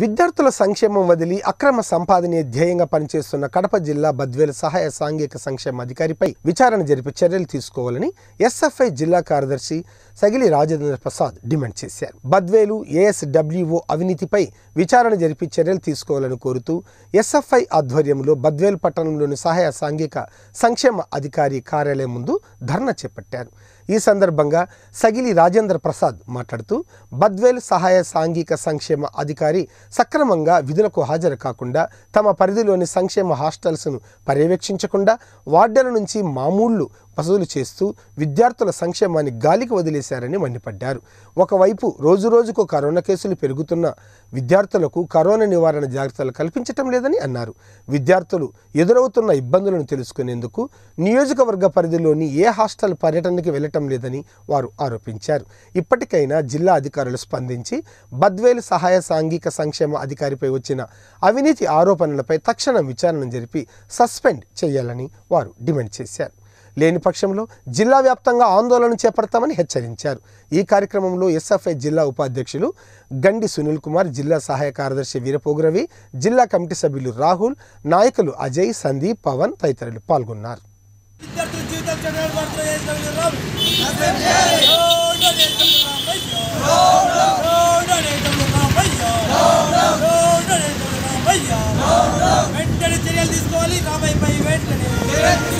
విద్యార్థుల సంక్షేమం వదిలి అక్రమ సంపాదనే ధ్యేయంగా పనిచేస్తున్న కడప జిల్లా బద్వేల సహాయ సాంఘిక సంక్షేమ అధికారిపై విచారణ జరిపి చర్యలు తీసుకోవాలని ఎస్ఎఫ్ఐ జిల్లా కార్యదర్శి సగిలి రాజేంద్ర ప్రసాద్ డిమాండ్ చేశారు బద్వేలు ఏఎస్డబ్ల్యూఓ అవినీతిపై విచారణ జరిపి చర్యలు తీసుకోవాలని కోరుతూ ఎస్ఎఫ్ఐ ఆధ్వర్యంలో బద్వేల్ పట్టణంలోని సహాయ సాంఘిక సంక్షేమ అధికారి కార్యాలయం ముందు ధర్నా చేపట్టారు ఈ సందర్భంగా సగిలి రాజేంద్ర ప్రసాద్ మాట్లాడుతూ బద్వేల్ సహాయ సాంఘిక సంక్షేమ అధికారి సక్రమంగా విధులకు హాజరు కాకుండా తమ పరిధిలోని సంక్షేమ హాస్టల్స్ను పర్యవేక్షించకుండా వార్డెల నుంచి మామూళ్లు వసూలు చేస్తూ విద్యార్థుల సంక్షేమాన్ని గాలికి వదిలేశారని మండిపడ్డారు ఒకవైపు రోజురోజుకు కరోనా కేసులు పెరుగుతున్న విద్యార్థులకు కరోనా నివారణ జాగ్రత్తలు కల్పించటం లేదని అన్నారు విద్యార్థులు ఎదురవుతున్న ఇబ్బందులను తెలుసుకునేందుకు నియోజకవర్గ పరిధిలోని ఏ హాస్టల్ పర్యటనకి వెళ్లటం లేదని వారు ఆరోపించారు ఇప్పటికైనా జిల్లా అధికారులు స్పందించి బద్వేలు సహాయ సాంఘిక సంక్షేమ అధికారిపై వచ్చిన అవినీతి ఆరోపణలపై తక్షణం విచారణ జరిపి సస్పెండ్ చేయాలని వారు డిమాండ్ చేశారు లేని పక్షంలో జిల్లా వ్యాప్తంగా ఆందోళన చేపడతామని హెచ్చరించారు ఈ కార్యక్రమంలో ఎస్ఎఫ్ఐ జిల్లా ఉపాధ్యక్షులు గండి సునీల్ కుమార్ జిల్లా సహాయ కార్యదర్శి వీరపోగురవి జిల్లా కమిటీ సభ్యులు రాహుల్ నాయకులు అజయ్ సందీప్ పవన్ తదితరులు పాల్గొన్నారు వెంటనే చర్యలు తీసుకోవాలి వెంటనే